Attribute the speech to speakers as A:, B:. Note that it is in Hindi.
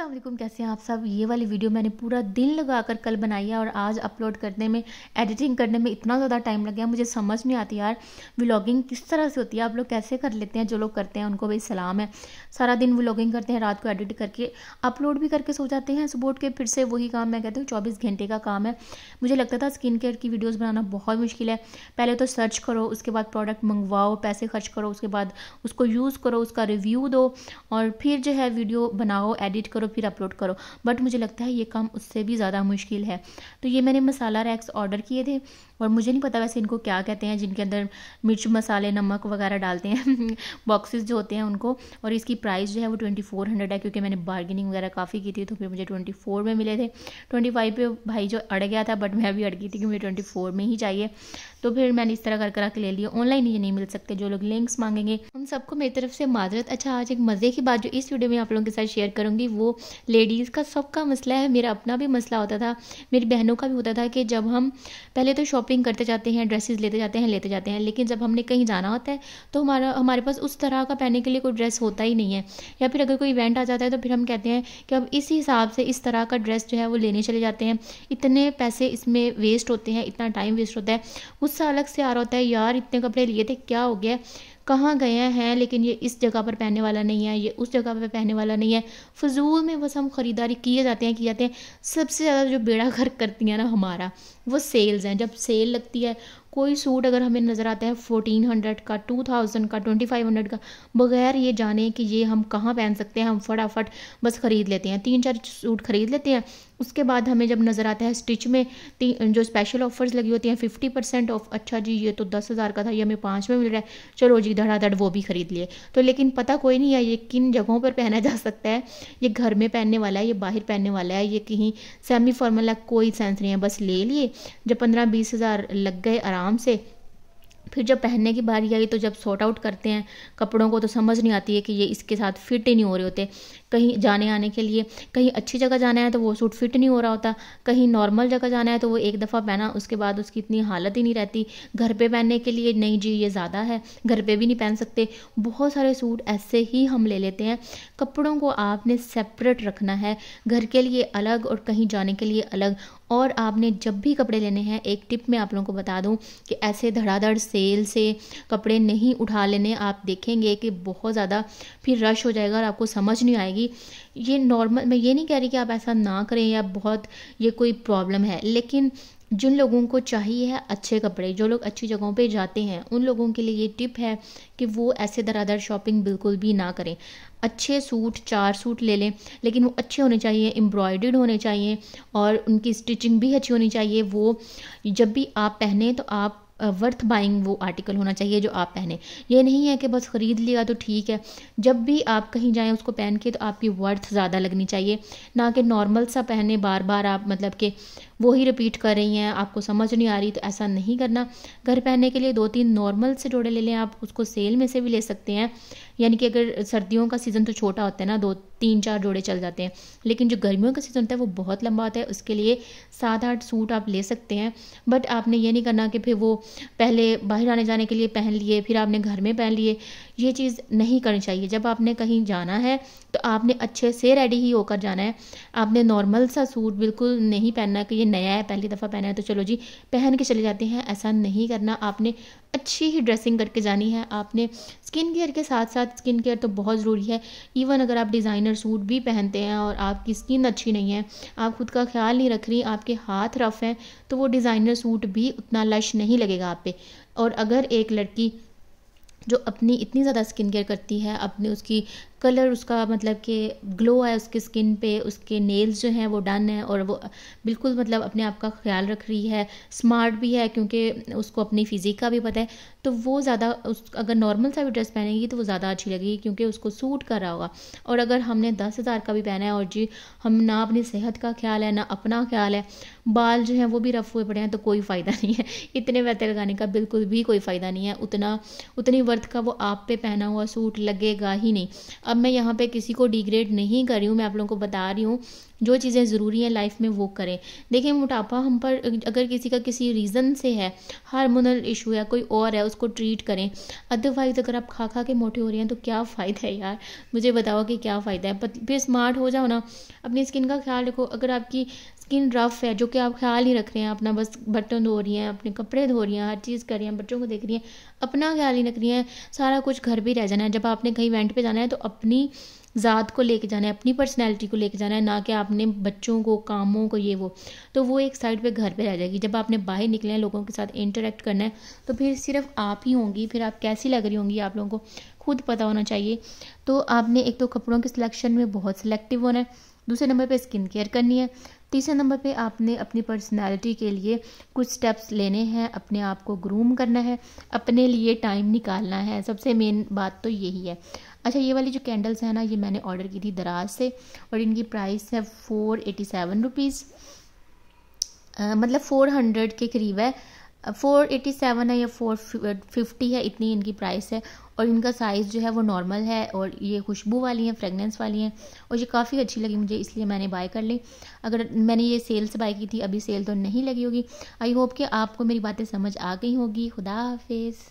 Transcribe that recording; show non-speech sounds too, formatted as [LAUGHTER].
A: असलम कैसे हैं आप सब ये वाली वीडियो मैंने पूरा दिन लगा कर कल बनाई है और आज अपलोड करने में एडिटिंग करने में इतना ज़्यादा टाइम लग गया मुझे समझ नहीं आती यार व्लॉगिंग किस तरह से होती है आप लोग कैसे कर लेते हैं जो लोग करते हैं उनको भाई सलाम है सारा दिन व्लॉगिंग करते हैं रात को एडिट करके अपलोड भी करके सो जाते हैं सुबह के फिर से वही काम मैं कहती हूँ चौबीस घंटे का काम है मुझे लगता था स्किन केयर की वीडियोज़ बनाना बहुत मुश्किल है पहले तो सर्च करो उसके बाद प्रोडक्ट मंगवाओ पैसे खर्च करो उसके बाद उसको यूज़ करो उसका रिव्यू दो और फिर जो है वीडियो बनाओ एडिट करो करो फिर अपलोड करो बट मुझे लगता है ये काम उससे भी ज़्यादा मुश्किल है तो ये मैंने मसाला रैक्स ऑर्डर किए थे और मुझे नहीं पता वैसे इनको क्या कहते हैं जिनके अंदर मिर्च मसाले नमक वगैरह डालते हैं बॉक्सेस [LAUGHS] जो होते हैं उनको और इसकी प्राइस जो है वो ट्वेंटी फोर हंड्रेड है क्योंकि मैंने बार्गेनिंग वगैरह काफ़ी की थी तो फिर मुझे ट्वेंटी फोर में मिले थे ट्वेंटी फाइव पे भाई जो अड़ गया था बट मैं अभी अड़ गई थी कि मुझे ट्वेंटी फोर में ही चाहिए तो फिर मैंने इस तरह कर करा के ले लिया ऑनलाइन ये नहीं मिल सकते जो लोग लिंक्स मांगेंगे उन सबको मेरी तरफ से माजरत अच्छा आज एक मज़े की बात जो इस वीडियो में आप लोगों के साथ शेयर करूँगी वो वो लेडीज़ का सबका मसला है मेरा अपना भी मसला होता था मेरी बहनों का भी होता था कि जब हम पहले तो शॉपिंग करते जाते हैं ड्रेसेस लेते जाते हैं लेते जाते हैं लेकिन जब हमने कहीं जाना होता है तो हमारा हमारे पास उस तरह का पहनने के लिए कोई ड्रेस होता ही नहीं है या फिर अगर कोई इवेंट आ जाता है तो फिर हम कहते हैं कि अब इस हिसाब से इस तरह का ड्रेस जो है वो लेने चले जाते हैं इतने पैसे इसमें वेस्ट होते हैं इतना टाइम वेस्ट होता है गुस्सा अलग से आ रहा होता है यार इतने कपड़े लिए थे क्या हो गया कहाँ गए हैं लेकिन ये इस जगह पर पहनने वाला नहीं है ये उस जगह पर पहनने वाला नहीं है फजूल में बस हम ख़रीदारी किए जाते हैं किए जाते हैं सबसे ज़्यादा जो बेड़ा घर करती हैं ना हमारा वो सेल्स हैं जब सेल लगती है कोई सूट अगर हमें नज़र आता है फोर्टीन हंड्रेड का टू थाउजेंड का ट्वेंटी फाइव हंड्रेड का बगैर ये जाने कि ये हम कहाँ पहन सकते हैं हम फटाफट बस ख़रीद लेते हैं तीन चार सूट ख़रीद लेते हैं उसके बाद हमें जब नज़र आता है स्टिच में जो स्पेशल ऑफर्स लगी होती हैं फिफ्टी परसेंट ऑफ अच्छा जी ये तो दस हज़ार का था ये हमें पाँच में मिल रहा है चलो जी धड़ाधड़ वो भी ख़रीद लिए तो लेकिन पता कोई नहीं है ये किन जगहों पर पहना जा सकता है ये घर में पहनने वाला है ये बाहर पहनने वाला है ये कहीं सेमी फॉर्मल कोई सेंस नहीं है बस ले लिए जब पंद्रह बीस हज़ार लग गए आराम से फिर जब पहनने की बारी आई तो जब सॉर्ट आउट करते हैं कपड़ों को तो समझ नहीं आती है कि ये इसके साथ फिट ही नहीं हो रहे होते कहीं जाने आने के लिए कहीं अच्छी जगह जाना है तो वो सूट फिट नहीं हो रहा होता कहीं नॉर्मल जगह जाना है तो वो एक दफ़ा पहना उसके बाद उसकी इतनी हालत ही नहीं रहती घर पर पहनने के लिए नहीं जी ये ज़्यादा है घर पर भी नहीं पहन सकते बहुत सारे सूट ऐसे ही हम ले लेते हैं कपड़ों को आपने सेपरेट रखना है घर के लिए अलग और कहीं जाने के लिए अलग और आपने जब भी कपड़े लेने हैं एक टिप मैं आप लोगों को बता दूं कि ऐसे धड़ाधड़ सेल से कपड़े नहीं उठा लेने आप देखेंगे कि बहुत ज़्यादा फिर रश हो जाएगा और आपको समझ नहीं आएगी ये नॉर्मल मैं ये नहीं कह रही कि आप ऐसा ना करें या बहुत ये कोई प्रॉब्लम है लेकिन जिन लोगों को चाहिए है अच्छे कपड़े जो लोग अच्छी जगहों पे जाते हैं उन लोगों के लिए ये टिप है कि वो ऐसे दरादर शॉपिंग बिल्कुल भी ना करें अच्छे सूट चार सूट ले लें लेकिन वो अच्छे होने चाहिए एम्ब्रॉयड होने चाहिए और उनकी स्टिचिंग भी अच्छी होनी चाहिए वो जब भी आप पहने तो आप वर्थ बाइंग वो आर्टिकल होना चाहिए जो आप पहने ये नहीं है कि बस ख़रीद लिया तो ठीक है जब भी आप कहीं जाएँ उसको पहन के तो आपकी वर्थ ज़्यादा लगनी चाहिए ना कि नॉर्मल सा पहने बार बार आप मतलब कि वही रिपीट कर रही हैं आपको समझ नहीं आ रही तो ऐसा नहीं करना घर पहनने के लिए दो तीन नॉर्मल से जोड़े ले लें आप उसको सेल में से भी ले सकते हैं यानी कि अगर सर्दियों का सीज़न तो छोटा होता है ना दो तीन चार जोड़े चल जाते हैं लेकिन जो गर्मियों का सीज़न होता है वो बहुत लंबा होता है उसके लिए सात आठ सूट आप ले सकते हैं बट आपने ये नहीं करना कि फिर वो पहले बाहर आने जाने के लिए पहन लिए फिर आपने घर में पहन लिए ये चीज़ नहीं करनी चाहिए जब आपने कहीं जाना है तो आपने अच्छे से रेडी ही होकर जाना है आपने नॉर्मल सा सूट बिल्कुल नहीं पहनना कि ये नया है पहली दफ़ा पहना है तो चलो जी पहन के चले जाते हैं ऐसा नहीं करना आपने अच्छी ही ड्रेसिंग करके जानी है आपने स्किन केयर के साथ साथ साथ स्किन केयर तो बहुत ज़रूरी है इवन अगर आप डिज़ाइनर सूट भी पहनते हैं और आपकी स्किन अच्छी नहीं है आप खुद का ख्याल नहीं रख रही आपके हाथ रफ़ हैं तो वो डिज़ाइनर सूट भी उतना लश नहीं लगेगा आप पे और अगर एक लड़की जो अपनी इतनी ज़्यादा स्किन केयर करती है अपनी उसकी कलर उसका मतलब कि ग्लो है उसके स्किन पे उसके नेल्स जो हैं वो डन है और वो बिल्कुल मतलब अपने आप का ख्याल रख रही है स्मार्ट भी है क्योंकि उसको अपनी फिजिक का भी पता है तो वो ज़्यादा उस अगर नॉर्मल सा भी ड्रेस पहनेगी तो वो ज़्यादा अच्छी लगेगी क्योंकि उसको सूट कर रहा होगा और अगर हमने दस हज़ार का भी पहना है और जी हम ना अपनी सेहत का ख्याल है ना अपना ख्याल है बाल जो हैं वो भी रफ हुए पड़े हैं तो कोई फ़ायदा नहीं है [LAUGHS] इतने पैसे लगाने का बिल्कुल भी कोई फ़ायदा नहीं है उतना उतनी वर्थ का वो आप पे पहना हुआ सूट लगेगा ही नहीं अब मैं यहाँ पे किसी को डिग्रेड नहीं कर रही हूँ मैं आप लोगों को बता रही हूँ जो चीज़ें ज़रूरी हैं लाइफ में वो करें देखें मोटापा हम पर अगर किसी का किसी रीज़न से है हार्मोनल इशू या कोई और है उसको ट्रीट करें अदरवाइज़ अगर आप खा खा के मोटे हो रहे हैं तो क्या फ़ायदा है यार मुझे बताओ कि क्या फ़ायदा है फिर स्मार्ट हो जाओ ना अपनी स्किन का ख्याल रखो अगर आपकी स्किन रफ है जो कि आप ख्याल ही रख रहे हैं अपना बस बर्तन धो रही हैं अपने कपड़े धो रही हैं हर चीज़ कर रही हैं बच्चों को देख रही हैं अपना ख्याल ही रख रही हैं सारा कुछ घर भी रह जाना है जब आपने कहीं इवेंट पे जाना है तो अपनी ज़ात को लेके जाना है अपनी पर्सनैलिटी को लेके जाना है ना कि आपने बच्चों को कामों को ये वो तो वो एक साइड पे घर पे रह जाएगी जब आपने बाहर निकले हैं लोगों के साथ इंटरेक्ट करना है तो फिर सिर्फ आप ही होंगी फिर आप कैसी लग रही होंगी आप लोगों को खुद पता होना चाहिए तो आपने एक तो कपड़ों के सिलेक्शन में बहुत सिलेक्टिव होना है दूसरे नंबर पे स्किन केयर करनी है तीसरे नंबर पे आपने अपनी पर्सनालिटी के लिए कुछ स्टेप्स लेने हैं अपने आप को ग्रूम करना है अपने लिए टाइम निकालना है सबसे मेन बात तो यही है अच्छा ये वाली जो कैंडल्स हैं ना ये मैंने ऑर्डर की थी दराज से और इनकी प्राइस है फ़ोर एटी सेवन रुपीज़ मतलब फ़ोर हंड्रेड के करीब है फोर एटी सेवन है या फोर फिफ्टी है इतनी इनकी प्राइस है और इनका साइज़ जो है वो नॉर्मल है और ये खुशबू वाली हैं फ्रेगनेंस वाली हैं और ये काफ़ी अच्छी लगी मुझे इसलिए मैंने बाय कर ली अगर मैंने ये सेल से बाय की थी अभी सेल तो नहीं लगी होगी आई होप कि आपको मेरी बातें समझ आ गई होगी खुदा हाफिज़